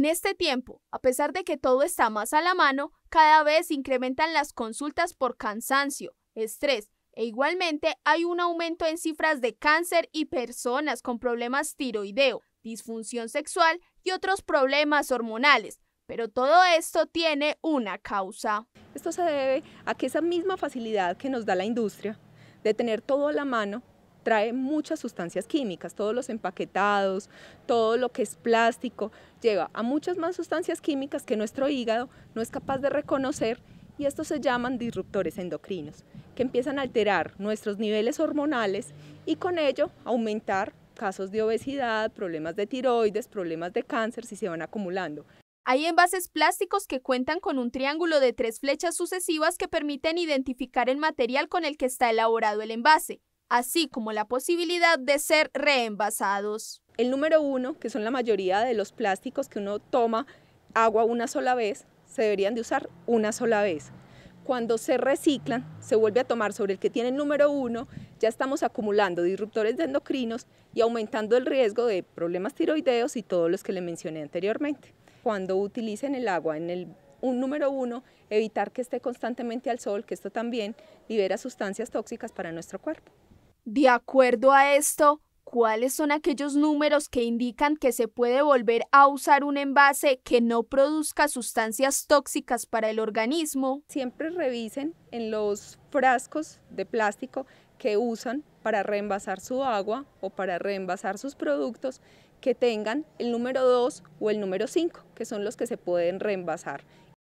En este tiempo, a pesar de que todo está más a la mano, cada vez incrementan las consultas por cansancio, estrés e igualmente hay un aumento en cifras de cáncer y personas con problemas tiroideo, disfunción sexual y otros problemas hormonales. Pero todo esto tiene una causa. Esto se debe a que esa misma facilidad que nos da la industria de tener todo a la mano trae muchas sustancias químicas, todos los empaquetados, todo lo que es plástico, lleva a muchas más sustancias químicas que nuestro hígado no es capaz de reconocer y estos se llaman disruptores endocrinos, que empiezan a alterar nuestros niveles hormonales y con ello aumentar casos de obesidad, problemas de tiroides, problemas de cáncer si se van acumulando. Hay envases plásticos que cuentan con un triángulo de tres flechas sucesivas que permiten identificar el material con el que está elaborado el envase así como la posibilidad de ser reenvasados. El número uno, que son la mayoría de los plásticos que uno toma agua una sola vez, se deberían de usar una sola vez. Cuando se reciclan, se vuelve a tomar sobre el que tiene el número uno, ya estamos acumulando disruptores de endocrinos y aumentando el riesgo de problemas tiroideos y todos los que le mencioné anteriormente. Cuando utilicen el agua en el un número uno, evitar que esté constantemente al sol, que esto también libera sustancias tóxicas para nuestro cuerpo. De acuerdo a esto, ¿cuáles son aquellos números que indican que se puede volver a usar un envase que no produzca sustancias tóxicas para el organismo? Siempre revisen en los frascos de plástico que usan para reenvasar su agua o para reenvasar sus productos que tengan el número 2 o el número 5, que son los que se pueden reenvasar